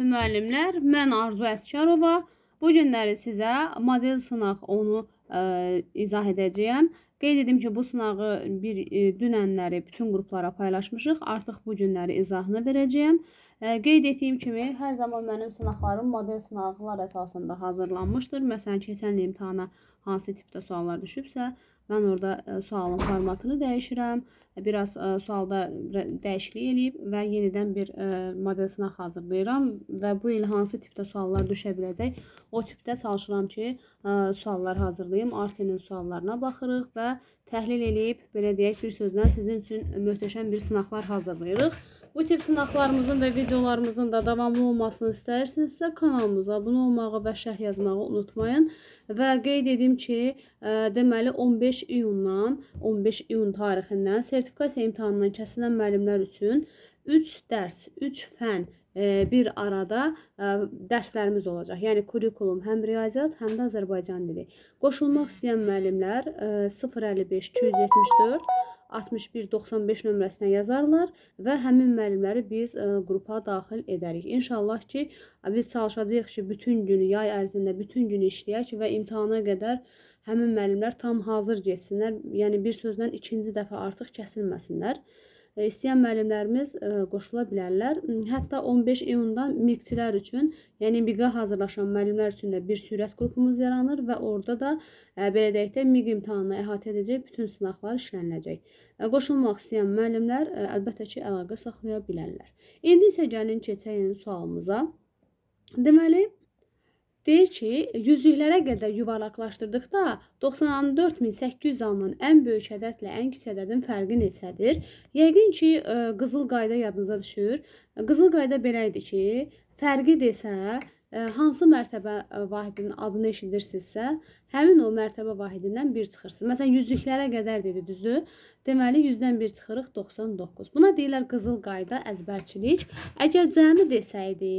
Hörmətli müəllimlər, mən Arzu Əskarova. Bu günləri sizə model sınaq 10-u e, izah edəcəyəm. Qeyd edim ki, bu sınağı bir e, dünənləri bütün qruplara paylaşmışıq. Artıq bu günləri izahını verəcəyəm. E, qeyd etdiyim kimi, hər zaman mənim sınaqlarım model sınaqlar əsasında hazırlanmışdır. Məsələn, keçən il imtahana hansı tipdə suallar düşübsə, Mən orada e, sualın formatını dəyişirəm. Biraz e, sualda dəyişiklik eləyib və yenidən bir e, model sınaq hazırlayıram və bu il hansı tipdə suallar düşə biləcək, o tipdə çalışıram ki, suallar hazırlayım. Artenin suallarına baxırıq və təhlil eləyib, belə deyək, bir sözlə sizin üçün möhtəşəm bir sınaqlar hazırlayırıq. Bu tip sınaqlarımızın və videolarımızın da davamlı olmasını istəyirsinizsə, kanalımıza abunə olmağı və şərh yazmağı unutmayın. Və qeyd edim ki, e, deməli 15 iyundan 15 iyun tarixindən sertifikasiya imtahanından kəsilən müəllimlər üçün 3 dərs, 3 fən E, bir arada e, dərslərimiz olacaq. Yəni kurikulum həm riyaziyyat, həm də Azərbaycan dili. Qoşulmaq istəyən müəllimlər 055 274 6195 nömrəsinə yazarlar və həmin müəllimləri biz e, qrupa daxil edərik. İnşallah ki, biz çalışacağıq ki, bütün günü, yay ərzində bütün günü işləyək və imtahana qədər həmin müəllimlər tam hazır getsinlər. Yəni bir sözlə ikinci dəfə artıq kəsilməsinlər. E, istəyən müəllimlərimiz e, qoşula bilərlər. Hətta 15 iyundan miqçilər üçün, yəni miqə hazırlaşan müəllimlər üçün də bir sürət qrupumuz yaranır və orada da e, belə deyək də miq imtahanını əhatə edəcək bütün sınaqlar işləniləcək. Qoşulmaq istəyən müəllimlər əlbəttə ki, əlaqə saxlaya bilərlər. İndi isə gəlin keçək yəni sualımıza. Deməli, Deyir ki, yüzlüklərə qədər yuvarlaqlaşdırdıqda 94800 alınan ən böyük ədədlə ən kiçik ədədin fərqi neçədir? Yəqin ki, e, qızıl qayda yadınıza düşür. Qızıl qayda belə idi ki, fərqi desə, e, hansı mərtəbə e, vahidinin adını eşidirsinizsə, Həmin o mərtəbə vahidindən 1 çıxırsınız. Məsələn, yüzlüklərə qədər dedi, düzdür? Deməli, 100-dən 1 çıxırıq 99. Buna deyirlər qızıl qayda əzbərçilik. Əgər cəmi desəydi,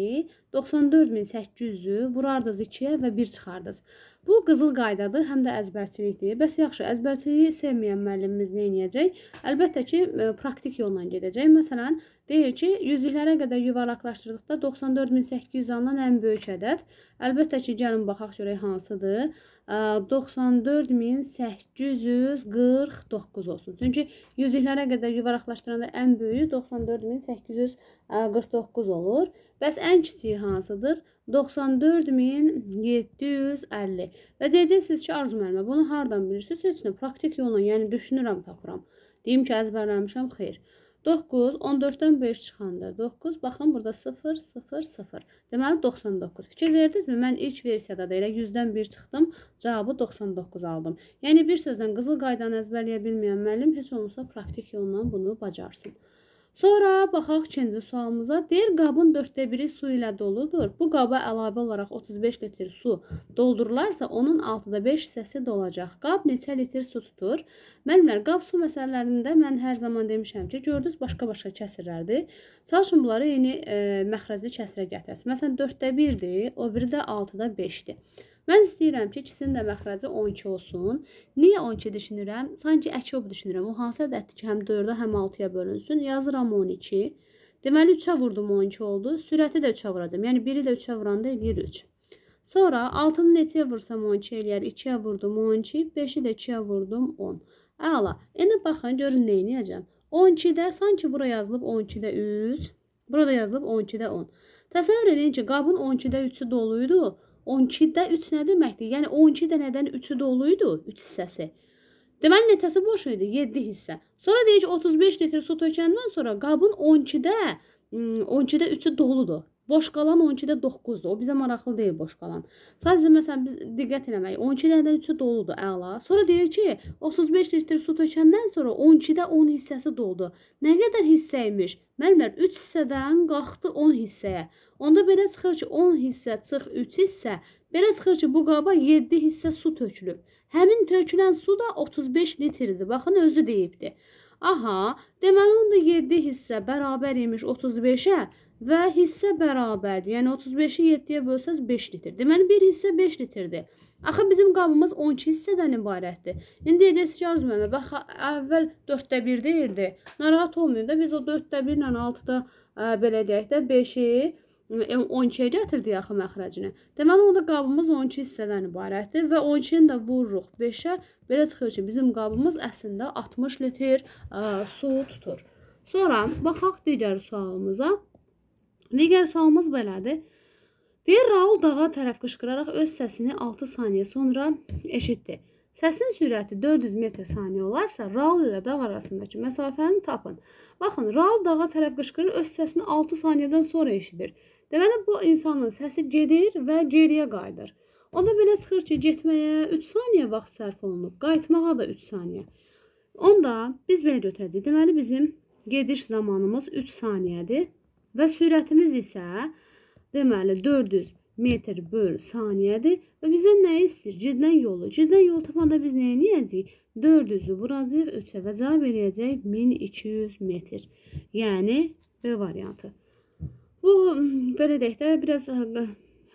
94800-ü vurardınız 2-yə və 1 çıxardınız. Bu qızıl qaydadır, həm də əzbərçilikdir. Bəs yaxşı, əzbərçiliyi sevməyən müəllimimiz nə edəcək? Əlbəttə ki, e, praktik yolla gedəcək. Məsələn, deyir ki, yüzlüklərə qədər yuvarlaqlaşdırdıqda 94800 alınan ən böyük ədəd. Əlbəttə ki, gəlin baxaq görək hansıdır. 94849 olsun. Çünki yüzlüklərə qədər yuvaraqlaşdıranda ən böyüyü 94849 olur. Bəs ən kiçiyi hansıdır? 94750. Və deyəcəksiniz ki, Arzu müəllimə, bunu hardan bilirsiniz? Heç nə, praktik yolla, yəni düşünürəm, tapıram. Deyim ki, əzbərləmişəm, xeyr. Xeyr. 9 14-dən 5 çıxanda 9 baxın burada 0 0 0. Deməli 99. Fikir verdinizmi? Mən ilk versiyada da elə 100-dən 1 çıxdım, cavabı 99 aldım. Yəni bir sözlə qızıl qaydanı əzbərləyə bilməyən müəllim heç olmasa praktik yolla bunu bacarsın. Sonra baxaq ikinci sualımıza. Deyir, qabın 4də 1-i su ilə doludur. Bu qaba əlavə olaraq 35 litr su doldurularsa, onun 6-da 5 hissəsi dolacaq. Qab neçə litr su tutur? Müəllimlər, qab su məsələlərində mən hər zaman demişəm ki, gördünüz başqa-başqa kəsirlərdir. Çalışın bunları eyni e, məxrəzi kəsirə gətirəsiniz. Məsələn, 4də 1-dir, o biri də 6-da 5-dir. Mən istəyirəm ki, ikisinin də məxrəci 12 olsun. Niyə 12 düşünürəm? Sanki əkib düşünürəm. O hansı ədəddir ki, həm 4-ə, həm 6-ya bölünsün? Yazıram 12. Deməli 3-ə vurdum 12 oldu. Sürəti də 3-ə vuracam. Yəni 1-i də 3-ə vuranda eləyir 3. Sonra 6-nı neçəyə vursam 12 eləyər. 2-yə vurdum 12, 5-i də 2-yə vurdum 10. Əla. İndi baxın görün nə edəcəm. 12-də sanki bura yazılıb 12-də 3, burada yazılıb 12-də 10. Təsəvvür edin ki, qabın 12-də 3-ü doluydu. 12-də 3 nə deməkdir? Yəni 12 dənədən 3-ü doluydu, 3 hissəsi. Deməli neçəsi boş idi? 7 hissə. Sonra deyir ki, 35 litr su tökəndən sonra qabın 12-də 12-də 3-ü doludur. Boş qalan 12-də 9-dur. O bizə maraqlı deyil boş qalan. Sadəcə məsələn biz diqqət eləməliyik. 12-də ədəd üçü doludur, əla. Sonra deyir ki, 35 litr su tökəndən sonra 12-də 10 hissəsi doldu. Nə qədər hissə imiş? Müəllimlər 3 hissədən qalxdı 10 hissəyə. Onda belə çıxır ki, 10 hissə çıx 3 hissə, belə çıxır ki, bu qaba 7 hissə su tökülüb. Həmin tökülən su da 35 litrdir. Baxın özü deyibdi. Aha, deməli onda 7 hissə bərabər imiş 35-ə. Və hissə bərabərdir. Yəni 35-i 7-yə bölsəz 5 litrdir. Deməli 1 hissə 5 litrdir. Axı bizim qabımız 12 hissədən ibarətdir. İndi deyəcəksiniz ki, Arzu müəllimə, bax əvvəl 4də 1 deyirdi. Narahat olmayın da biz o 4də 1 ilə 6-da ə, belə deyək də 5-i 12-yə e, gətirdik axı məxrəcini. Deməli onda qabımız 12 hissədən ibarətdir və 12-ni də vururuq 5-ə. Belə çıxır ki, bizim qabımız əslində 60 litr ə, su tutur. Sonra baxaq digər sualımıza. Digər sualımız belədir. Deyir Raul dağa tərəf qışqıraraq öz səsini 6 saniyə sonra eşitdi. Səsin sürəti 400 metr saniyə olarsa, Raul ilə dağ arasındakı məsafəni tapın. Baxın, Raul dağa tərəf qışqırır, öz səsini 6 saniyədən sonra eşidir. Deməli bu insanın səsi gedir və geriyə qayıdır. Onda belə çıxır ki, getməyə 3 saniyə vaxt sərf olunub, qayıtmağa da 3 saniyə. Onda biz belə götürəcəyik. Deməli bizim gediş zamanımız 3 saniyədir Və sürətimiz isə deməli 400 metr böl saniyədir və bizdən nə istəyir? Ciddən yolu. Ciddən yolu tapanda biz nə edəcəyik? 400-ü vuracağıq 3-ə və cavab eləyəcək 1200 metr. Yəni B variantı. Bu belə deyək də biraz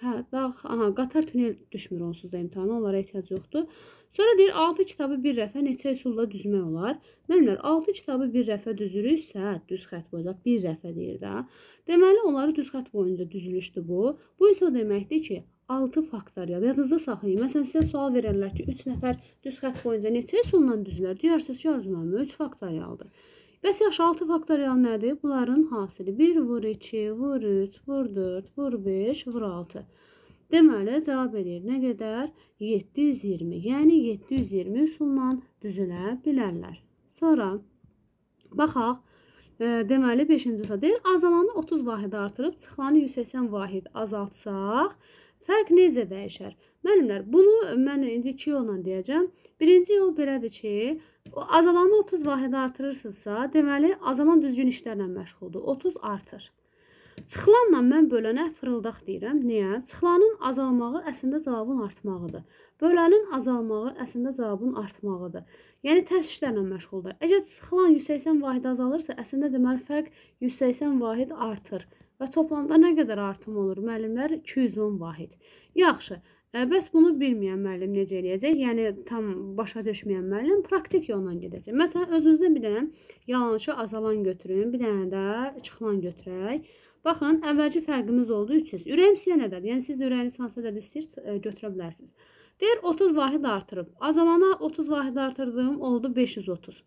Hə, dağ, aha, qatar tünel düşmür onsuz da imtahana, onlara ehtiyac yoxdur. Sonra deyir 6 kitabı bir rəfə neçə üsulla düzmək olar? Müəllimlər 6 kitabı bir rəfə düzürüksə, düz xətt boyda bir rəfə deyir də. Deməli onları düz xətt boyunca düzülüşdür bu. Bu isə o deməkdir ki, 6 faktorial. Yadınızda saxlayın. Məsələn sizə sual verərlər ki, 3 nəfər düz xətt boyunca neçə üsulla düzlər? Deyərsiniz ki, arzulamı 3 faktorialdır. Bəs yaxşı 6 faktorial nədir? Bunların hasili 1 vur 2, vur 3, vur 4, vur 5, vur 6. Deməli cavab verir nə qədər? 720. Yəni 720 üsulla düzülə bilərlər. Sonra baxaq. E, deməli 5-ci sual deyir, azalanı 30 vahid artırıb çıxılanı 180 vahid azaltsaq, Fərq necə dəyişər? Müəllimlər, bunu mən indi iki yolla deyəcəm. Birinci yol belədir ki, o azalanı 30 vahid artırırsınızsa, deməli azalan düzgün işlərlə məşğuldur. 30 artır. Çıxılanla mən bölənə fırıldaq deyirəm. Niyə? Çıxılanın azalmağı əslində cavabın artmağıdır. Bölənin azalmağı əslində cavabın artmağıdır. Yəni tərs işlərlə məşğuldur. Əgər çıxılan 180 vahid azalırsa, əslində deməli fərq 180 vahid artır və toplamda nə qədər artım olur? Müəllimlər 210 vahid. Yaxşı. E, bəs bunu bilməyən müəllim necə eləyəcək? Yəni tam başa düşməyən müəllim praktik yolla gedəcək. Məsələn, özünüzdə bir dənə yalançı azalan götürün, bir dənə də çıxılan götürək. Baxın, əvvəlki fərqimiz oldu 300. Ürəyim sizə nədədir? Yəni siz də ürəyiniz hansı ədəd istəyirsiniz, e, götürə bilərsiniz. Deyir 30 vahid artırıb. Azalana 30 vahid artırdım, oldu 530.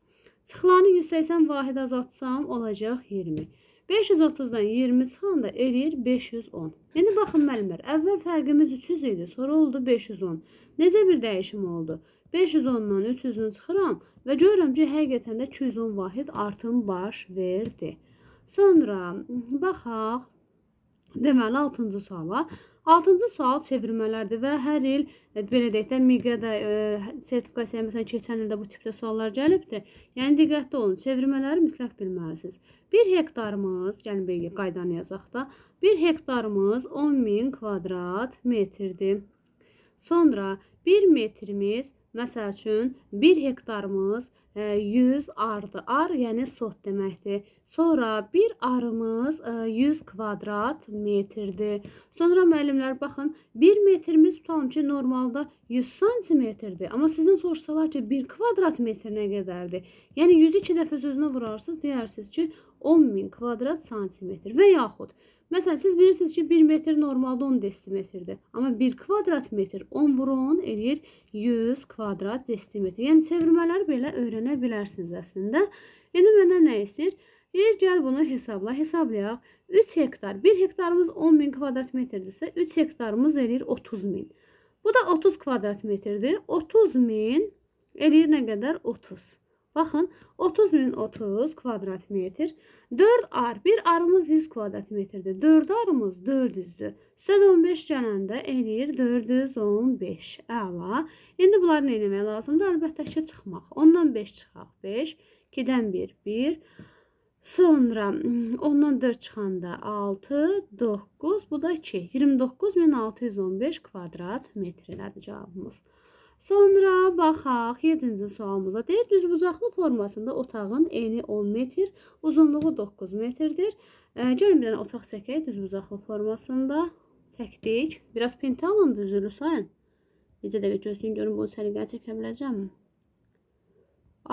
Çıxılanı 180 vahid azaltsam olacaq 20. 530-dan 20 çıxanda eləyir 510. İndi yəni baxın müəllimlər, əvvəl fərqimiz 300 idi, sonra oldu 510. Necə bir dəyişim oldu? 510-dan 300-ünü çıxıram və görürəm ki, həqiqətən də 210 vahid artım baş verdi. Sonra baxaq, deməli 6-cı suala Altıncı sual çevirmələrdir və hər il belə deyək də miqyada e, e sertifikasiyaya məsələn keçən ildə bu tipdə suallar gəlibdi. Yəni diqqətli olun, çevirmələri mütləq bilməlisiniz. 1 hektarımız, gəlin yəni belə qaydanı yazaq da, 1 hektarımız 10000 kvadrat metrdir. Sonra 1 metrimiz Məsəl üçün 1 hektarımız 100 e, ardı. Ar yəni sot deməkdir. Sonra bir arımız 100 e, kvadrat metrdir. Sonra müəllimlər baxın 1 metrimiz tutalım ki normalda 100 santimetrdir. Amma sizdən soruşsalar ki 1 kvadrat metr nə qədərdir? Yəni 102 dəfə sözünü vurarsınız deyərsiniz ki 10000 kvadrat santimetr və yaxud Məsələn, siz bilirsiniz ki, 1 metr normalda 10 desimetrdir. Amma 1 kvadrat metr 10 vur 10 eləyir 100 kvadrat desimetr. Yəni çevirmələri belə öyrənə bilərsiniz əslində. İndi məndən nə istəyir? Deyir, gəl bunu hesabla, hesablayaq. 3 hektar, 1 hektarımız 10 min kvadrat metrdirsə, 3 hektarımız eləyir 30 min. Bu da 30 kvadrat metrdir. 30 min eləyir nə qədər? 30. Baxın 30 min 30 kvadrat metr. 4 ar. Bir arımız 100 kvadrat metrdir. 4 arımız 400-dür. Üstəd 15 gələndə eləyir 415. Əla. İndi bunları nə eləmək lazımdır? Əlbəttə ki, çıxmaq. Ondan 5 çıxaq. 5. 2-dən 1. 1. Sonra ondan 4 çıxanda 6, 9, bu da 2. 29615 kvadrat metr elədi cavabımız. Sonra baxaq 7-ci sualımıza. Deyir, düzbucaqlı formasında otağın eni 10 metr, uzunluğu 9 metrdir. E, Görün bir dənə otaq çəkək düzbucaqlı formasında. Çəkdik. Biraz pinti alın düzülü sayın. Necə dəqiqə gözləyin görün bunu səliqəyə çəkə biləcəmmi?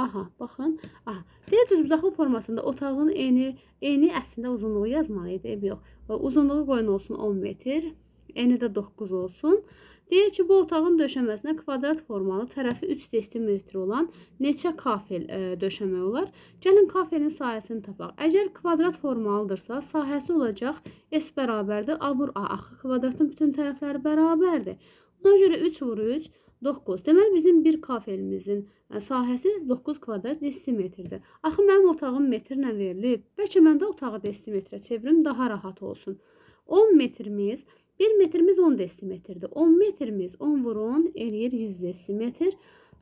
Aha, baxın. Aha, deyir düzbucaqlı formasında otağın eni, eni əslində uzunluğu yazmalı idi, yox. Uzunluğu qoyun olsun 10 metr, eni də 9 olsun. Deyək ki, bu otağın döşəməsinə kvadrat formalı tərəfi 3 desimetr olan neçə kafel ə, e, döşəmək olar? Gəlin kafelin sahəsini tapaq. Əgər kvadrat formalıdırsa, sahəsi olacaq S bərabərdir A vur A. Axı kvadratın bütün tərəfləri bərabərdir. Buna görə 3 vur 3 9. Deməli bizim bir kafelimizin e, sahəsi 9 kvadrat desimetrdir. Axı mənim otağım metrlə verilib. Bəlkə mən də otağı desimetrə çevirim daha rahat olsun. 10 metrimiz 1 metrimiz 10 desimetrdir. 10 metrimiz 10 vur 10 eləyir 100 desimetr.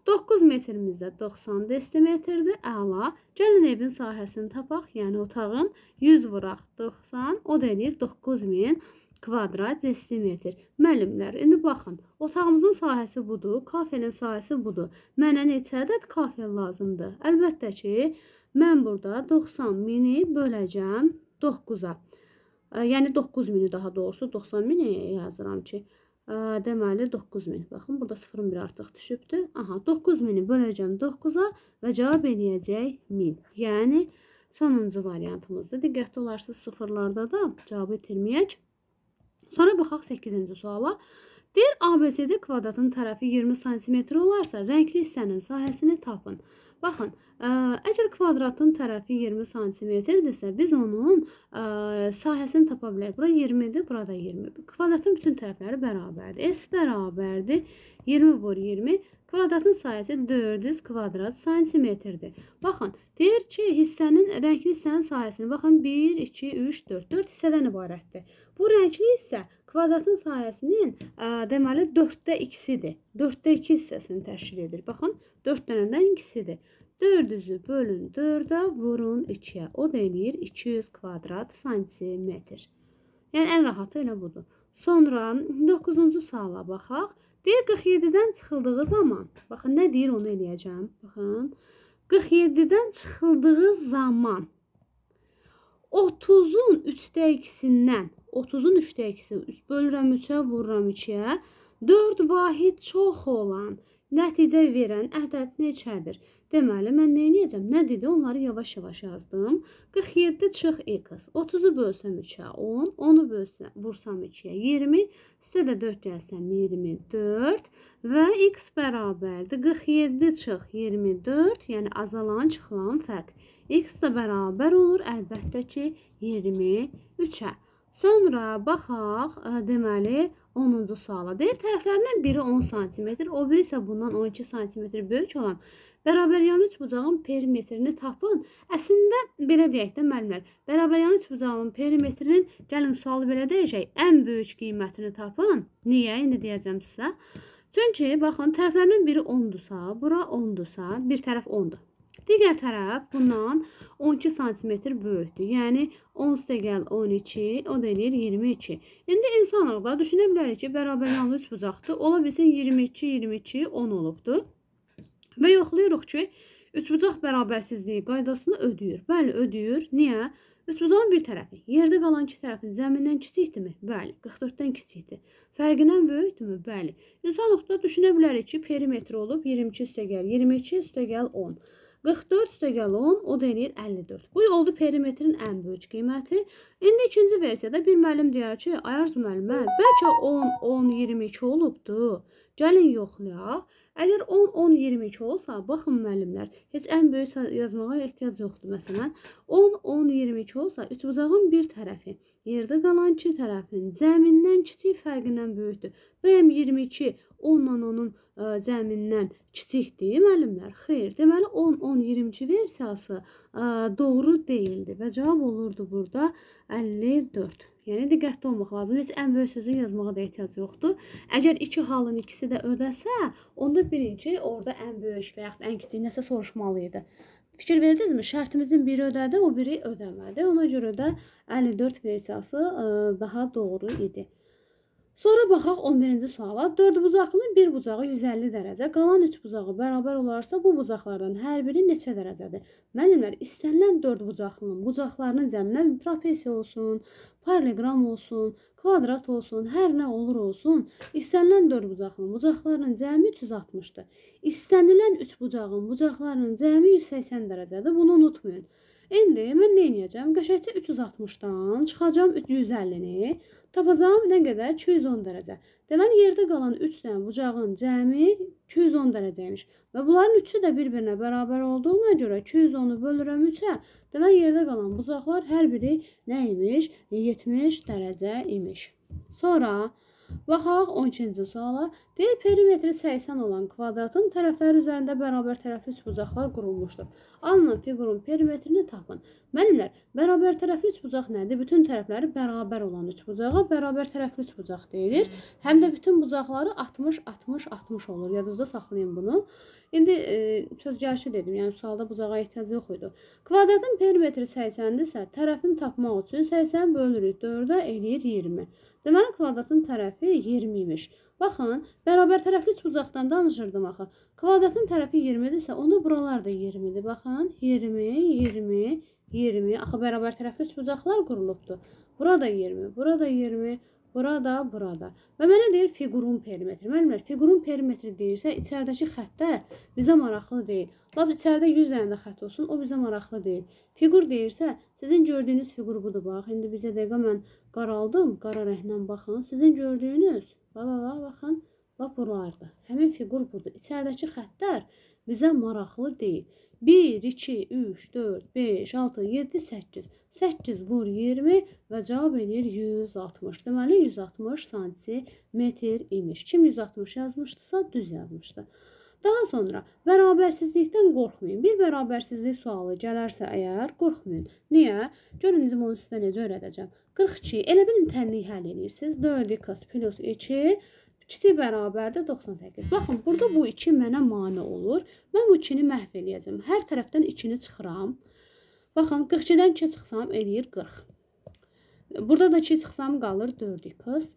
9 metrimizdə 90 desimetrdir. Əla. Gəlin evin sahəsini tapaq, yəni otağın 100 vuraq 90, o da eləyir 9000 kvadrat desimetr. Müəllimlər, indi baxın, otağımızın sahəsi budur, kafelin sahəsi budur. Mənə neçə ədəd kafel lazımdır? Əlbəttə ki, mən burada 90 mini böləcəm 9-a. Yəni 9000-i daha doğrusu 90000-i yazıram ki, deməli 9000. Baxın, burada 0-ın bir artıq düşübdür. Aha, 9000-i böləcəm 9-a və cavab eləyəcək 1000. Yəni sonuncu variantımızdır. Diqqətli olarsınız sıfırlarda da cavabı itirməyək. Sonra baxaq 8-ci suala. Deyir, ABCD kvadratın tərəfi 20 sm olarsa, rəngli hissənin sahəsini tapın. Baxın, ə, e, əgər kvadratın tərəfi 20 sm-dirsə, biz onun ə, e, sahəsini tapa bilərik. Bura 20-dir, burada 20. Kvadratın bütün tərəfləri bərabərdir. S bərabərdir 20 vur 20. Kvadratın sayəsi 400 kvadrat santimetrdir. Baxın, deyir ki, hissənin, rəngli hissənin sayəsini, baxın, 1, 2, 3, 4, 4 hissədən ibarətdir. Bu rəngli hissə Kvadratın sayəsinin ə, deməli 4-də 2-sidir. 4-də 2 hissəsini təşkil edir. Baxın, 4 dənədən ikisidir. 400-ü bölün 4-ə, vurun 2-yə. O da eləyir 200 kvadrat santimetr. Yəni ən rahatı elə budur. Sonra 9-cu suala baxaq. Deyir 47-dən çıxıldığı zaman, baxın nə deyir onu eləyəcəm. Baxın. 47-dən çıxıldığı zaman 30-un 3-də 2-sindən 30-un 3-də 2-si bölürəm 3-ə, vururam 2-yə. 4 vahid çox olan, nəticə verən ədəd neçədir? Deməli, mən nə edəcəm? Nə dedi? Onları yavaş-yavaş yazdım. 47 çıx x. 30-u bölsəm 3-ə 10, 10-u bölsəm, vursam 2-yə 20, üstə də 4 gəlsəm 24 və x bərabərdir 47 çıx 24, yəni azalan çıxılan fərq. x də bərabər olur əlbəttə ki 23-ə. Sonra baxaq, e, deməli 10-cu suala. Deyir, tərəflərindən biri 10 sm, o biri isə bundan 12 sm böyük olan bərabəryanı üçbucağın perimetrini tapın. Əslində belə deyək də müəllimlər, bərabəryanı üçbucağın perimetrinin gəlin sualı belə deyəcək, ən böyük qiymətini tapın. Niyə? İndi deyəcəm sizə. Çünki baxın, tərəflərindən biri 10-dursa, bura 10-dursa, bir tərəf 10-dur. Digər tərəf bundan 12 sm böyükdür. Yəni 10 dəgəl 12, o da eləyir 22. İndi insanıq da düşünə bilərik ki, bərabər yanlı üç bucaqdır. Ola bilsin 22, 22, 10 olubdur. Və yoxlayırıq ki, üçbucaq bərabərsizliyi qaydasını ödəyir. Bəli, ödəyir. Niyə? Üçbucağın bir tərəfi yerdə qalan iki tərəfin cəmindən kiçikdirmi? Bəli, 44-dən kiçikdir. Fərqindən böyükdürmü? Bəli. İnsan oxuda düşünə bilərik ki, perimetr olub 22 üstəgəl 22 üstəgəl 10. 44 üstəgəl 10, o da eləyir 54. Bu oldu perimetrin ən böyük qiyməti. İndi ikinci versiyada bir müəllim deyər ki, Ayarzu müəllimə, bəlkə 10, 10, 22 olubdu. Gəlin yoxlayaq. Əgər 10, 10, 22 olsa, baxın müəllimlər, heç ən böyük yazmağa ehtiyac yoxdur. Məsələn, 10, 10, 22 olsa, üç bucağın bir tərəfi yerdə qalan iki tərəfin cəmindən kiçik fərqindən böyükdür. Bəyəm 22 10-la 10-un e, cəmindən kiçikdir, müəllimlər? Xeyr, deməli 10, 10, 20-ci versiyası e, doğru deyildi və cavab olurdu burada 54. Yəni diqqətli olmaq lazımdır. Heç ən böyük sözü yazmağa da ehtiyac yoxdur. Əgər iki halın ikisi də ödəsə, onda birinci orada ən böyük və yaxud ən kiçik nəsə soruşmalı idi. Fikir verdinizmi? Şərtimizin biri ödədi, o biri ödəmədi. Ona görə də 54 versiyası e, daha doğru idi. Sonra baxaq 11-ci suala. 4 bucaqlının bir bucağı 150 dərəcə, qalan 3 bucağı bərabər olarsa bu bucaqlardan hər biri neçə dərəcədir? Müəllimlər, istənilən 4 bucaqlının bucaqlarının cəminə trapesiya olsun, paraleqram olsun, kvadrat olsun, hər nə olur olsun, istənilən 4 bucaqlının bucaqlarının cəmi 360-dır. İstənilən 3 bucağın bucaqlarının cəmi 180 dərəcədir. Bunu unutmayın. İndi mən nə edəcəm? Qəşəkcə 360-dan çıxacam 150-ni. Tapacam nə qədər? 210 dərəcə. Deməli yerdə qalan 3 dənə bucağın cəmi 210 dərəcəymiş. Və bunların üçü də bir-birinə bərabər olduğuna görə 210-u bölürəm 3-ə. Deməli yerdə qalan bucaqlar hər biri nə imiş? 70 dərəcə imiş. Sonra baxaq 12-ci suala. Deyir, perimetri 80 olan kvadratın tərəfləri üzərində bərabər tərəfli üçbucaqlar qurulmuşdur. Alınan figurun perimetrini tapın. Müəllimlər, bərabər tərəfli üçbucaq nədir? Bütün tərəfləri bərabər olan üçbucağa bərabər tərəfli üçbucaq deyilir. Həm də bütün bucaqları 60 60 60 olur. Yadınızda saxlayın bunu. İndi e, söz gəlişi dedim, yəni sualda bucağa ehtiyac yox idi. Kvadratın perimetri 80-dirsə, tərəfini tapmaq üçün 80 bölürük 4-ə eləyir 20. Deməli kvadratın tərəfi 20 imiş. Baxın, bərabərtərəfli uzaqdan danışırdım axı. Kvadratın tərəfi 20-dirsə, onda buralar da 20-dir. Baxın, 20, 20, 20. Axı bərabərtərəfli uzaqlar qurulubdu. Burada 20, burada 20, burada, burada. Və mənə deyir figurun perimetri. Müəllimlər, figurun perimetri deyirsə, içəridəki xəttlər bizə maraqlı deyil. Lap içəridə 100 dənə də xətt olsun, o bizə maraqlı deyil. Figur deyirsə, sizin gördüyünüz figur budur bax. İndi bizə dəqiqə mən qaraldım, qara rənglə baxın. Sizin gördüyünüz Və və və baxın, və buralarda. Həmin fiqur budur. İçəridəki xəttlər bizə maraqlı deyil. 1 2 3 4 5 6 7 8. 8 vur 20 və cavab eləyir 160. Deməli 160 santimetr imiş. Kim 160 yazmışdısa düz yazmışdı. Daha sonra bərabərsizlikdən qorxmayın. Bir bərabərsizlik sualı gələrsə əgər qorxmayın. Niyə? Görün indi bunu sizə necə öyrədəcəm. 42. Elə bilin tənliyi həll edirsiniz. 4x plus 2 kiçik bərabərdir 98. Baxın, burada bu 2 mənə mane olur. Mən bu 2-ni məhv eləyəcəm. Hər tərəfdən 2-ni çıxıram. Baxın, 42-dən 2 çıxsam eləyir 40. Burada da 2 çıxsam qalır 4x.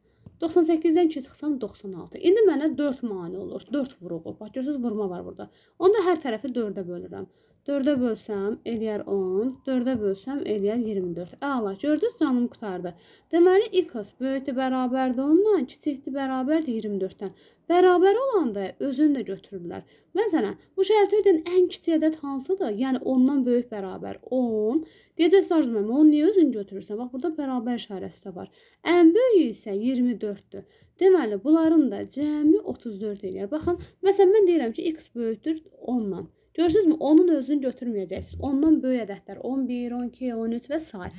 98-dən 2 çıxsam 96. İndi mənə 4 mane olur. 4 vuruğu. Bax, görürsünüz, vurma var burada. Onda hər tərəfi 4-ə bölürəm. 4-ə bölsəm eləyər 10, 4-ə bölsəm eləyər 24. Əla, gördünüz canım qutardı. Deməli, x böyükdür bərabərdir onunla, kiçikdir bərabərdir 24-dən. Bərabər olanda özünü də götürürlər. Məsələn, bu şərti ödən ən kiçik ədəd hansıdır? Yəni, 10-dan böyük bərabər 10. Deyəcək Sarcı mənim, 10 niyə özünü götürürsən? Bax, burada bərabər işarəsi də var. Ən böyüyü isə 24-dür. Deməli, bunların da cəmi 34 eləyər. Baxın, məsələn, mən deyirəm ki, x böyükdür 10-dan. Görürsünüzmü? Onun özünü götürməyəcəksiniz. Ondan böyük ədədlər 11, 12, 13 və s.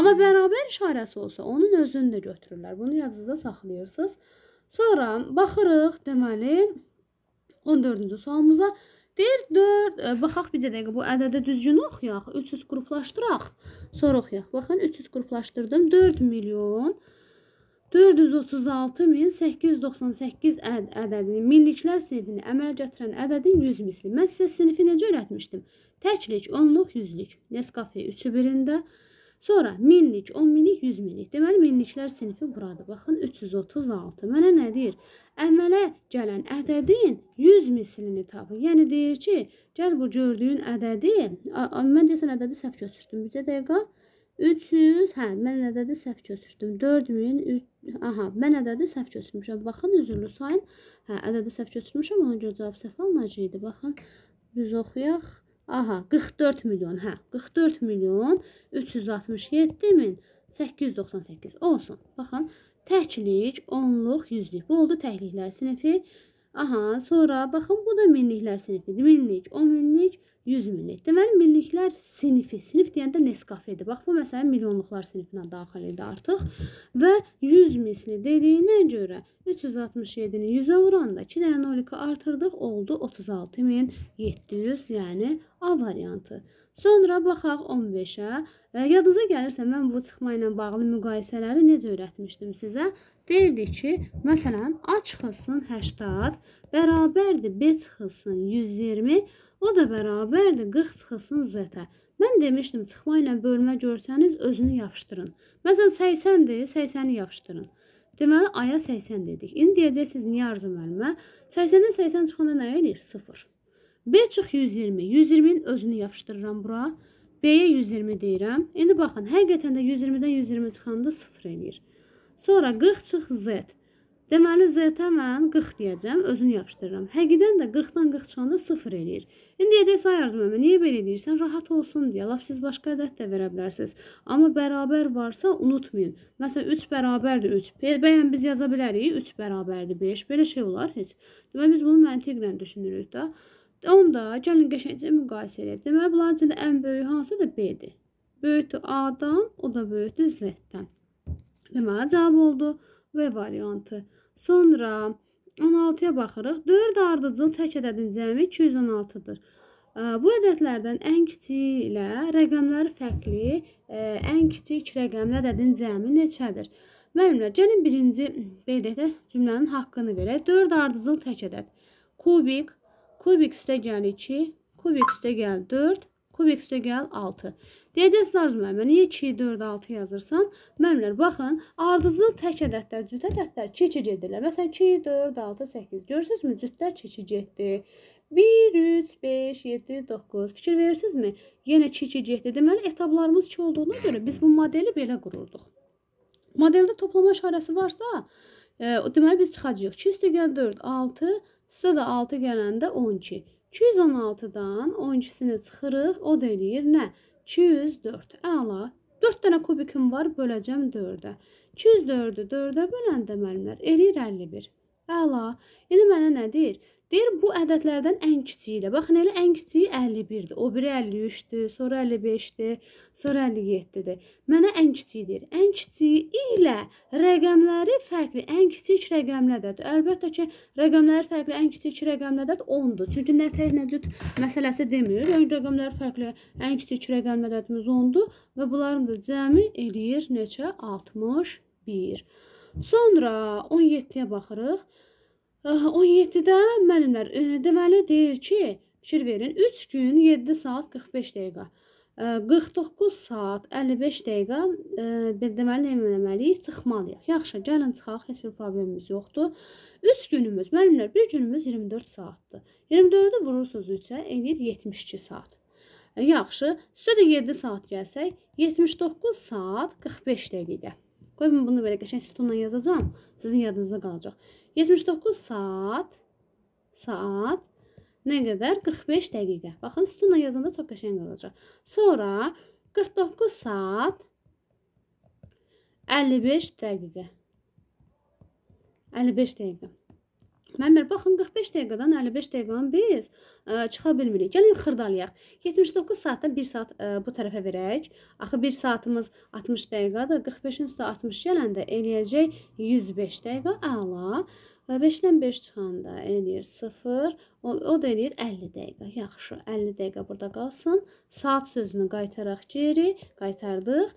Amma bərabər işarəsi olsa onun özünü də götürürlər. Bunu yadınızda saxlayırsınız. Sonra baxırıq, deməli 14-cü sualımıza deyir 4, e, baxaq bir dəqiqə bu ədədi düzgün oxuyaq, 300 qruplaşdıraq. Sonra oxuyaq. Baxın 300 qruplaşdırdım. 4 milyon 4 436.898 əd ədədini minliklər sinifini əmələ gətirən ədədin 100 misli. Mən sizə sinifi necə öyrətmişdim? Təklik, onluq, yüzlük. Nescafe 3-ü birində. Sonra minlik, 10 minlik, 100 minlik. Deməli, minliklər sinifi buradır. Baxın, 336. Mənə nə deyir? Əmələ gələn ədədin 100 mislini tapın. Yəni, deyir ki, gəl bu gördüyün ədədi, mən deyəsən ədədi səhv götürdüm. Bircə dəqiqə. 300, hə, mən ədədi səhv köçürdüm. 4000, aha, mən ədədi səhv köçürmüşəm. Baxın, üzrlü sayın. Hə, ədədi səhv köçürmüşəm, ona görə cavab səhv alınacaq idi. Baxın, düz oxuyaq. Aha, 44 milyon, hə, 44 milyon 367 min 898 olsun. Baxın, təklik, onluq, yüzlük. Bu oldu təkliklər sinifi. Aha, sonra baxın, bu da minliklər sinifidir. Minlik, 10 minlik, 100 minlik. Deməli, minliklər sinifi. Sinif deyəndə Nescafe-dir. Bax, bu məsələn milyonluqlar sinifinə daxil idi artıq. Və 100 misli dediyinə görə 367-ni 100-ə vuranda 2 dənə 0-ı artırdıq, oldu 36700, yəni A variantı. Sonra baxaq 15-ə. E, yadınıza gəlirsə mən bu çıxma ilə bağlı müqayisələri necə öyrətmişdim sizə? Deyirdik ki, məsələn, A çıxılsın 80 bərabərdir B çıxılsın 120, o da bərabərdir 40 çıxılsın Z-ə. Mən demişdim, çıxma ilə bölmə görsəniz özünü yapışdırın. Məsələn, 80-dir, 80-i yapışdırın. Deməli, aya 80 dedik. İndi deyəcəksiniz, niyə arzu müəllimə? 80-dən 80 çıxanda nə eləyir? 0. B çıx 120. 120-nin özünü yapışdırıram bura. B-yə 120 deyirəm. İndi baxın, həqiqətən də 120-dən 120 çıxanda 0 eləyir. Sonra 40 çıx Z. Deməli Z-ə mən 40 deyəcəm, özünü yapışdırıram. Həqiqətən də 40-dan 40 çıxanda 0 eləyir. İndi deyəcək say arzuməmə, niyə belə edirsən? Rahat olsun deyə. Lap siz başqa ədəd də verə bilərsiniz. Amma bərabər varsa unutmayın. Məsələn 3 bərabərdir 3. Bəyən biz yaza bilərik 3 bərabərdir 5. Belə şey olar heç. Deməli biz bunu məntiqlə düşünürük də. Onda gəlin qəşəngcə müqayisə edək. Deməli, bunların içində ən böyük hansıdır? B-dir. Böyükdür A-dan, o da böyükdür Z-dən. Deməli, cavab oldu B variantı. Sonra 16-ya baxırıq. 4 ardıcıl tək ədədin cəmi 216-dır. Bu ədədlərdən ən kiçiyi ilə rəqəmləri fərqli, ən kiçik 2 rəqəmli ədədin cəmi neçədir? Müəllimlər, gəlin birinci, belə də cümlənin haqqını verək. 4 ardıcıl tək ədəd. Kubik Kubik istə gəl 2, kubik istə gəl 4, kubik istə gəl 6. Deyəcəksin Arzu müəllimə, niyə 2, 4, 6 yazırsan? Müəllimlər, baxın, ardıcıl tək ədədlər, cüt ədədlər keçicidirlər. Məsələn, 2, 4, 6, 8. Görürsünüzmü? Cütlər keçicidir. 1, 3, 5, 7, 9. Fikir verirsinizmi? Yenə 2, 2, 7. Deməli, etablarımız 2 olduğuna görə biz bu modeli belə qururduq. Modeldə toplama işarəsi varsa, e, deməli biz çıxacağıq. 2 üstə gəl 4, 6, Sıra da 6 gələndə 12. 216-dan 12-sini çıxırıq, o da eləyir nə? 204. Əla. 4 dənə kubikim var, böləcəm 4-ə. 204-ü 4-ə böləndə müəllimlər eləyir 51. Əla. İndi mənə nə deyir? Deyir bu ədədlərdən ən kiçiyi ilə. Baxın elə ən kiçiyi 51-dir. O biri 53-dür, sonra 55-dir, sonra 57-dir. Mənə ən kiçiyi deyir. Ən kiçiyi ilə rəqəmləri fərqli. Ən kiçik rəqəmlədədir. Əlbəttə ki, rəqəmləri fərqli. Ən kiçik rəqəmlədədir 10-dur. Çünki nətər nəcüd məsələsi demir. Yəni rəqəmlər fərqli. Ən kiçik rəqəmlədədimiz 10-dur və bunların da cəmi eləyir neçə? 61. Sonra 17-yə baxırıq. 17-də ah, müəllimlər e, deməli deyir ki, fikir verin, 3 gün 7 saat 45 dəqiqə. 49 e, saat 55 dəqiqə e, belə deməli nə eləməliyik? Çıxmalıyıq. Yaxşı, gəlin çıxaq, heç bir problemimiz yoxdur. 3 günümüz, müəllimlər, bir günümüz 24 saatdır. 24-ü vurursunuz 3-ə, eləyir 72 saat. Yaxşı, üstə də 7 saat gəlsək, 79 saat 45 dəqiqə. Qoy mən bunu belə qəşəng sütunla yazacağam. Sizin yadınızda qalacaq. 79 saat saat nə qədər? 45 dəqiqə. Baxın, sütunla yazanda çox qəşəng qalacaq. Sonra 49 saat 55 dəqiqə. 55 dəqiqə. Müəllimlər baxın 45 dəqiqədən 55 dəqiqədən biz ə, e, çıxa bilmirik. Gəlin xırdalayaq. 79 saatdan 1 saat ə, e, bu tərəfə verək. Axı 1 saatımız 60 dəqiqədir. 45-in üstə 60 gələndə eləyəcək 105 dəqiqə. Əla. Və 5-dən 5 çıxanda eləyir 0, o, o da eləyir 50 dəqiqə. Yaxşı, 50 dəqiqə burada qalsın. Saat sözünü qaytaraq geri, qaytardıq.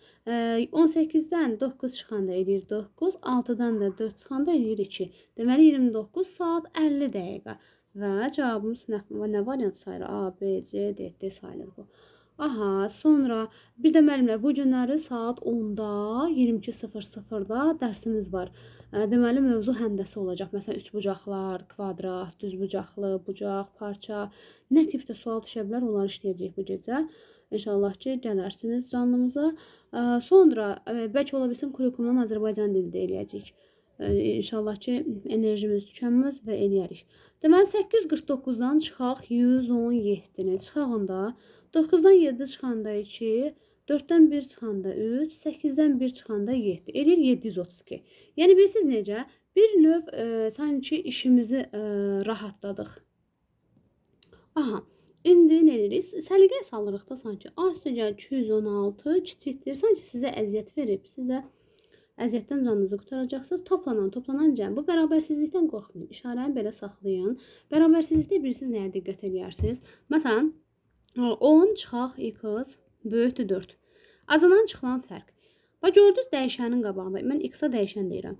18-dən 9 çıxanda eləyir 9, 6-dan da 4 çıxanda eləyir 2. Deməli 29 saat 50 dəqiqə. Və cavabımız nə, nə variant sayılır? A, B, C, D, D sayılır bu. Aha, sonra bir də müəllimlər bu günləri saat 10-da 22:00-da dərsimiz var. Deməli mövzu həndəsə olacaq. Məsələn, üçbucaqlar, kvadrat, düzbucaqlı, bucaq, parça, nə tipdə sual düşə bilər, onları işləyəcəyik bu gecə. İnşallah ki, gələrsiniz canlımıza. Sonra bəlkə ola bilsin kurikulumdan Azərbaycan dilində eləyəcəyik. İnşallah ki, enerjimiz tükənməz və eləyərik. Deməli 849-dan çıxaq 117-ni. Çıxaq onda 9-dan 7 çıxanda 2 4-dən 1 çıxanda 3, 8-dən 1 çıxanda 7. Eləyir 732. Yəni bilirsiniz necə? Bir növ e, sanki işimizi e, rahatladıq. Aha. İndi nə edirik? Səliqə salırıq da sanki. A üstəgəl 216 kiçikdir. Sanki sizə əziyyət verib. Sizə əziyyətdən canınızı qutaracaqsınız. Toplanan, toplanan cəm. Bu bərabərsizlikdən qorxmayın. İşarəni belə saxlayın. Bərabərsizlikdə bilirsiniz nəyə diqqət eləyərsiniz? Məsələn, 10 çıxaq x böyükdür 4. Azalan çıxılan fərq. Və gördünüz dəyişənin qabağında. Mən x-a dəyişən deyirəm.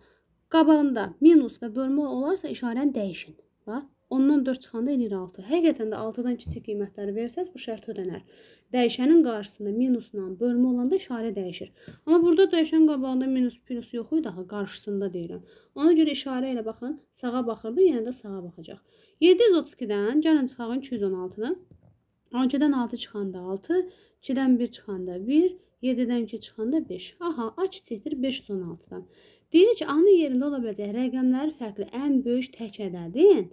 Qabağında minus və bölmə olarsa işarəni dəyişin. Bax, ondan 4 çıxanda eləyir 6. Həqiqətən də 6-dan kiçik qiymətləri versəz bu şərt ödənər. Dəyişənin qarşısında minusla bölmə olanda işarə dəyişir. Amma burada dəyişən qabağında minus plus yox idi axı qarşısında deyirəm. Ona görə işarə ilə baxın, sağa baxırdı, yenə də sağa baxacaq. 732-dən gəlin çıxarın 216-nı. 12-dən 6 çıxanda 6, 2-dən 1 çıxanda 1, 7-dən 2 çıxanda 5. Aha, A kiçikdir 516-dan. Deyir ki, A-nın yerində ola biləcək rəqəmləri fərqli ən böyük tək ədədin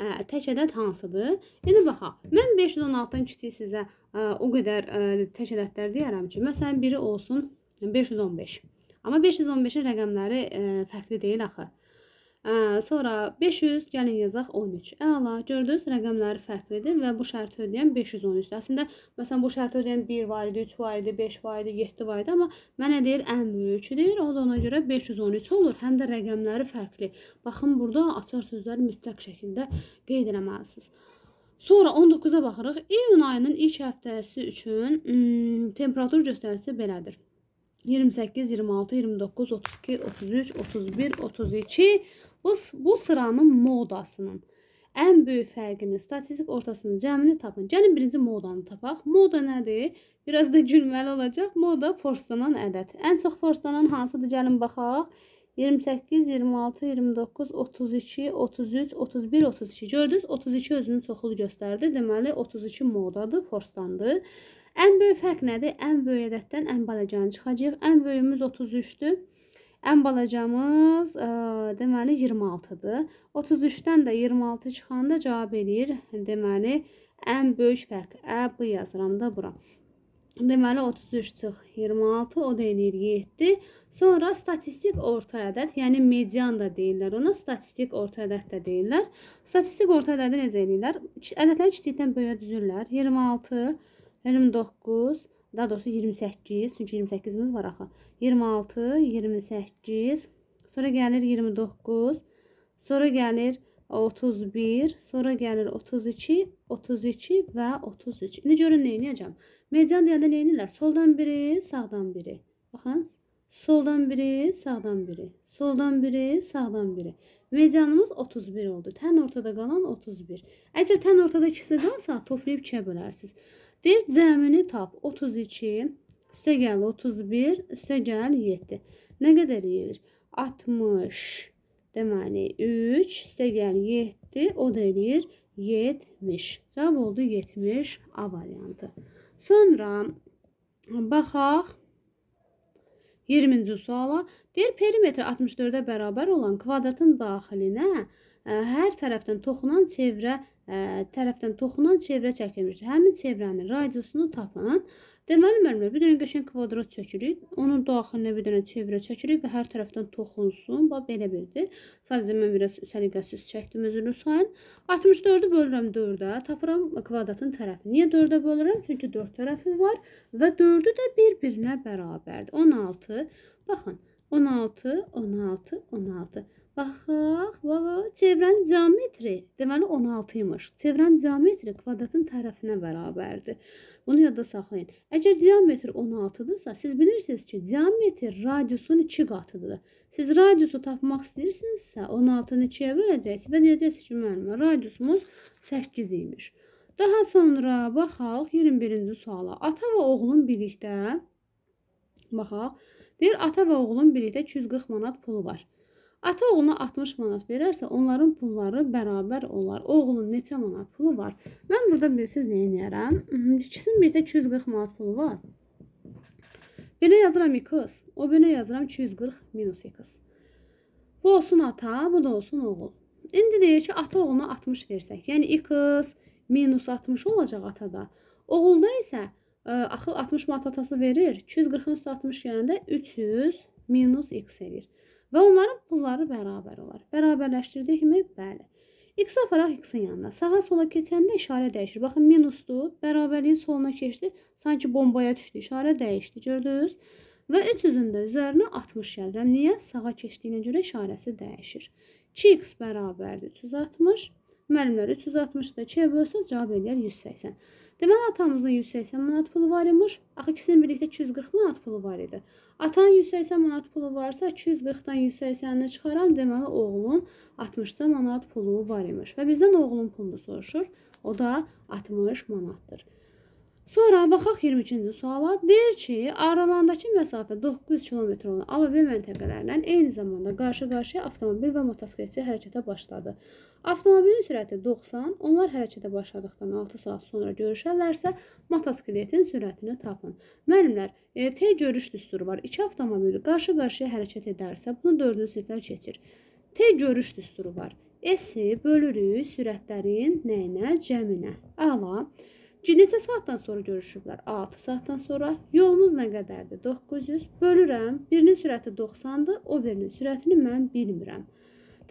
ə, tək ədəd hansıdır? İndi baxaq. Mən 516-dan kiçik sizə ə, o qədər ə, tək ədədlər deyərəm ki, məsələn biri olsun 515. Amma 515-in rəqəmləri ə, fərqli deyil axı. Sonra 500, gəlin yəni yazaq 13. Əla, gördünüz, rəqəmləri fərqlidir və bu şərti ödəyən 513-dür. Əslində, məsələn, bu şərti ödəyən 1 var idi, 3 var idi, 5 var idi, 7 var idi, amma mənə deyir, ən böyükdür. O da ona görə 513 olur, həm də rəqəmləri fərqli. Baxın, burada açar sözləri mütləq şəkildə qeyd eləməlisiniz. Sonra 19-a baxırıq. İyun ayının ilk həftəsi üçün hmm, temperatur göstəricisi belədir. 28, 26, 29, 32, 33, 31, 32 bu, bu sıranın modasının ən böyük fərqini, statistik ortasının cəmini tapın. Gəlin birinci modanı tapaq. Moda nədir? Biraz da gülməli olacaq. Moda forslanan ədəd. Ən çox forslanan hansıdır? Gəlin baxaq. 28, 26, 29, 32, 33, 31, 32. Gördünüz? 32 özünü çoxlu göstərdi. Deməli 32 modadır, forslandı. Ən böyük fərq nədir? Ən böyük ədəddən ən balacanı çıxacağıq. Ən böyüyümüz 33-dür. Ən balacamız ə, e, deməli 26-dır. 33-dən də 26 çıxanda cavab eləyir. Deməli ən böyük fərq. Ə bu yazıram da bura. Deməli 33 çıx 26 o da eləyir 7. Sonra statistik orta ədəd, yəni median da deyirlər. Ona statistik orta ədəd də deyirlər. Statistik orta ədədi necə eləyirlər? Ədədləri kiçikdən böyüyə düzürlər. 26 29, daha doğrusu 28, çünki 28-imiz var axı. 26, 28, sonra gəlir 29, sonra gəlir 31, sonra gəlir 32, 32 və 33. İndi görün nə edəcəm. Median deyəndə nə edirlər? Soldan biri, sağdan biri. Baxın, Soldan biri, sağdan biri. Soldan biri, sağdan biri. Medianımız 31 oldu. Tən ortada qalan 31. Əgər tən ortada ikisi qalsa, toplayıb 2-yə bölərsiniz. Deyir cəmini tap. 32 üstə gəl 31 üstə gəl 7. Nə qədər eləyir? 60 deməli 3 üstə gəl 7 o da eləyir 70. Cavab oldu 70 A variantı. Sonra baxaq 20-ci suala. Deyir perimetr 64-ə bərabər olan kvadratın daxilinə hər tərəfdən toxunan çevrə ə, tərəfdən toxunan çevrə çəkilmişdir. Həmin çevrənin radiusunu tapın. Deməli müəllimlər bir dənə qəşəng kvadrat çəkirik. Onun daxilinə bir dənə çevrə çəkirik və hər tərəfdən toxunsun. Bax belə bildi. Sadəcə mən biraz səliqəsiz çəkdim özünü sayın. 64-ü bölürəm 4-ə. Tapıram kvadratın tərəfini. Niyə 4-ə bölürəm? Çünki 4 tərəfi var və 4-ü də bir-birinə bərabərdir. 16. Baxın. 16, 16, 16. Baxaq, bax, çevrənin diametri deməli 16 imiş. Çevrənin diametri kvadratın tərəfinə bərabərdir. Bunu yadda saxlayın. Əgər diametr 16-dırsa, siz bilirsiniz ki, diametr radiusun 2 qatıdır. Siz radiusu tapmaq istəyirsinizsə, 16-nı 2-yə böləcəksiniz və deyəcəksiniz ki, müəllimə, radiusumuz 8 imiş. Daha sonra baxaq 21-ci suala. Ata və oğlun birlikdə baxaq. Deyir, ata və oğlun birlikdə 240 manat pulu var. Ata oğluna 60 manat verərsə, onların pulları bərabər olar. Oğlunun neçə manat pulu var? Mən burada bilirsiniz nə edərəm? Mhm, ikisinin birdə 240 manat pulu var. Belə yazıram 2x, o belə yazıram 240 minus 2x. Bu olsun ata, bu da olsun oğul. İndi deyir ki, ata oğluna 60 versək, yəni 2x minus 60 olacaq atada. Oğulda isə ə, e, axı 60 manat atası verir. 240-ın üstə 60 gələndə 300 minus x eləyir. Və onların pulları bərabər olar. Bərabərləşdirdikmi? Bəli. X aparaq X-in yanına. Sağa sola keçəndə işarə dəyişir. Baxın, minusdur. Bərabərliyin soluna keçdi. Sanki bombaya düşdü. İşarə dəyişdi. Gördünüz? Və 300-ün də üzərinə 60 gəlirəm. Niyə? Sağa keçdiyinə görə işarəsi dəyişir. 2x bərabərdir 360. Müəllimlər 360-da 2-yə bölsə cavab eləyər 180. Deməli atamızın 180 manat pulu var imiş. Axı ikisinin birlikdə 240 manat pulu var idi. Atanın 180 manat pulu varsa 240-dan 180-ni çıxaram, deməli oğlun 60 manat pulu var imiş. Və bizdən oğlun pulunu soruşur. O da 60 manatdır. Sonra baxaq 22-ci suala. Deyir ki, aralarındakı məsafə 9 km olan A və B məntəqələrindən eyni zamanda qarşı-qarşıya avtomobil və motosikletçi hərəkətə başladı. Avtomobilin sürəti 90, onlar hərəkətə başladıqdan 6 saat sonra görüşərlərsə, motosikletin sürətini tapın. Müəllimlər, e, T görüş düsturu var. İki avtomobil qarşı-qarşıya hərəkət edərsə, bunu 4-cü siniflər keçir. T görüş düsturu var. S-i bölürük sürətlərin nəyinə? Cəminə. Əla. Ki, neçə saatdan sonra görüşüblər? 6 saatdan sonra. Yolumuz nə qədərdir? 900. Bölürəm. Birinin sürəti 90-dır, o birinin sürətini mən bilmirəm.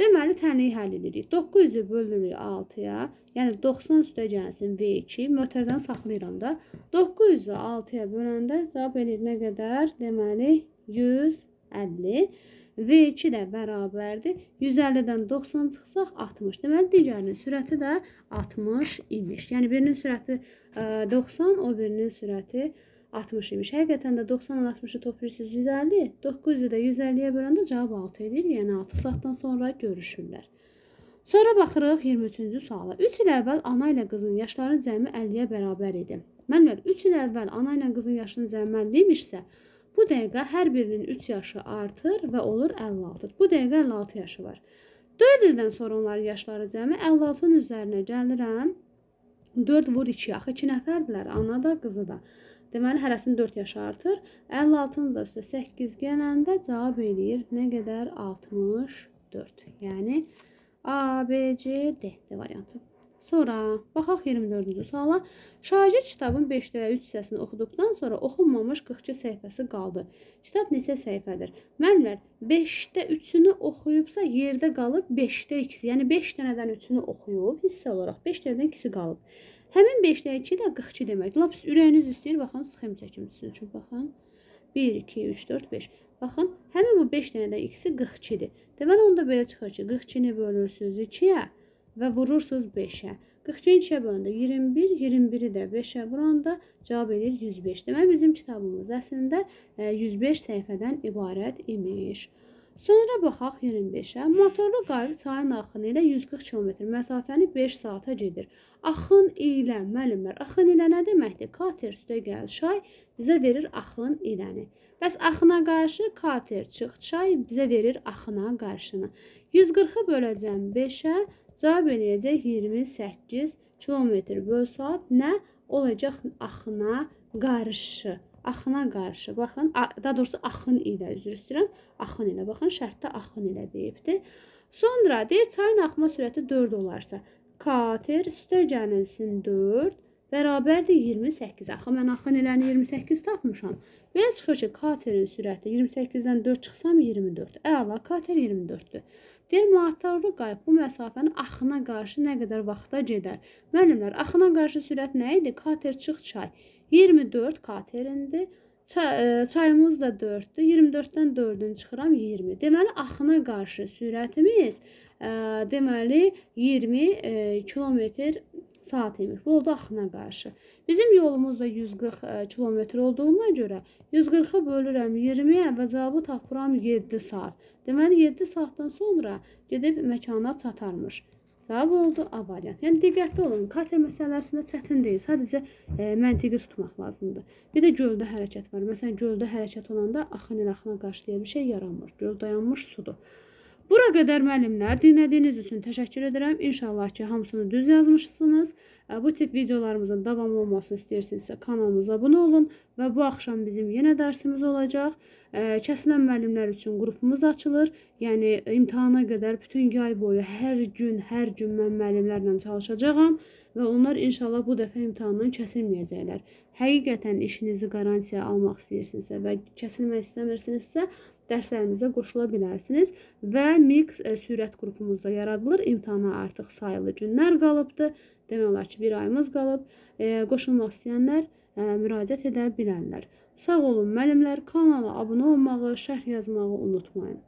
Deməli, tənliyi həll edirik. 900-ü bölürük 6-ya, yəni 90 üstə gəlsin V2, mötərizəni saxlayıram da. 900-ü 6-ya böləndə cavab edir nə qədər? Deməli, 150. V2 də bərabərdir. 150-dən 90 çıxsaq 60. Deməli, digərinin sürəti də 60 imiş. Yəni, birinin sürəti 90, e, o birinin sürəti 60 imiş. Həqiqətən də 90 ilə 60-ı toplayırsınız 150, 900-ü də 150-yə böləndə cavab 6 edir. Yəni, 6 saatdan sonra görüşürlər. Sonra baxırıq 23-cü suala. 3 il əvvəl ana ilə qızın yaşları cəmi 50-yə bərabər idi. Mənlər 3 il əvvəl ana ilə qızın yaşının cəmi 50 imişsə, Bu dəqiqə hər birinin 3 yaşı artır və olur 56. Bu dəqiqə 56 yaşı var. 4 ildən sonra onların yaşları cəmi 56-nın üzərinə gəlirəm. 4 vur 2 axı 2 nəfərdilər, ana da, qızı da. Deməli hərəsinin 4 yaşı artır. 56-nı da üstə 8 gələndə cavab eləyir nə qədər? 64. Yəni A, B, C, D, D variantı. Sonra baxaq 24-cü suala. Şagird kitabın 5-də 3 hissəsini oxuduqdan sonra oxunmamış 42 səhifəsi qaldı. Kitab neçə səhifədir? Müəllimlər 5-də 3-ünü oxuyubsa yerdə qalıb 5-də 2-si, yəni 5 dənədən 3-ünü oxuyub hissə olaraq 5 dənədən 2-si qalıb. Həmin 5-də 2 də 42 deməkdir. Lap ürəyiniz istəyir baxın sxem çəkim sizin üçün baxın. 1 2 3 4 5 Baxın, həmin bu 5 dənədən ikisi 42-dir. Deməli onda belə çıxır ki, 42-ni bölürsüz 2-yə, və vurursunuz 5-ə. 42 2-ə böləndə 21, 21-i də 5-ə vuranda cavab edir 105. Deməli bizim kitabımız əslində 105 e, səhifədən ibarət imiş. Sonra baxaq 25-ə. Motorlu qayıq çayın axını ilə 140 km məsafəni 5 saata gedir. Axın ilə, müəllimlər, axın ilə nə deməkdir? Kater üstə gəl çay bizə verir axın iləni. Bəs axına qarşı kater çıx çay bizə verir axına qarşını. 140-ı böləcəm 5-ə, Cavab eləyəcək 28 km böl saat nə olacaq axına qarşı. Axına qarşı. Baxın, daha doğrusu axın ilə üzr istəyirəm. Axın ilə. Baxın, şərtdə axın ilə deyibdi. Sonra deyir, çayın axma sürəti 4 olarsa, kater üstəgənilsin 4 bərabərdir 28. Axı mən axın eləni 28 tapmışam. Belə çıxır ki, katerin sürəti 28-dən 4 çıxsam 24. Əla, kater 24-dür. Deyir motorlu qayıq bu məsafəni axına qarşı nə qədər vaxta gedər? Müəllimlər, axına qarşı sürət nə idi? Kater çıx çay 24 katerindi. Çay, e, çayımız da 4-dür. 24-dən 4-ünü çıxıram 20. Deməli axına qarşı sürətimiz ə, e, deməli 20 ə, e, kilometr saat imiş. Bu oldu axına qarşı. Bizim yolumuz da 140 e, kilometr olduğuna görə 140-ı bölürəm 20-yə və cavabı tapıram 7 saat. Deməli 7 saatdan sonra gedib məkana çatarmış. Cavab oldu A variantı. Yəni diqqətli olun. Kater məsələlərisində çətin deyil. Sadəcə e, məntiqi tutmaq lazımdır. Bir də göldə hərəkət var. Məsələn, göldə hərəkət olanda axın ilə axına qarşı deyə bir şey yaranmır. Göl dayanmış sudur. Bura qədər müəllimlər dinlədiyiniz üçün təşəkkür edirəm. İnşallah ki, hamısını düz yazmışsınız. E, bu tip videolarımızın davamlı olmasını istəyirsinizsə kanalımıza abunə olun və bu axşam bizim yenə dərsimiz olacaq. E, kəsilən müəllimlər üçün qrupumuz açılır. Yəni imtahana qədər bütün yay boyu hər gün, hər gün mən müəllimlərlə çalışacağam və onlar inşallah bu dəfə imtahandan kəsilməyəcəklər. Həqiqətən işinizi qarantiya almaq istəyirsinizsə və kəsilmək istəmirsinizsə, dərslərimizə qoşula bilərsiniz və mix e, sürət qrupumuzda yaradılır. İmtahana artıq sayılı günlər qalıbdır. Demək olar ki, bir ayımız qalıb. E, qoşulmaq istəyənlər e, müraciət edə bilərlər. Sağ olun müəllimlər, kanala abunə olmağı, şərh yazmağı unutmayın.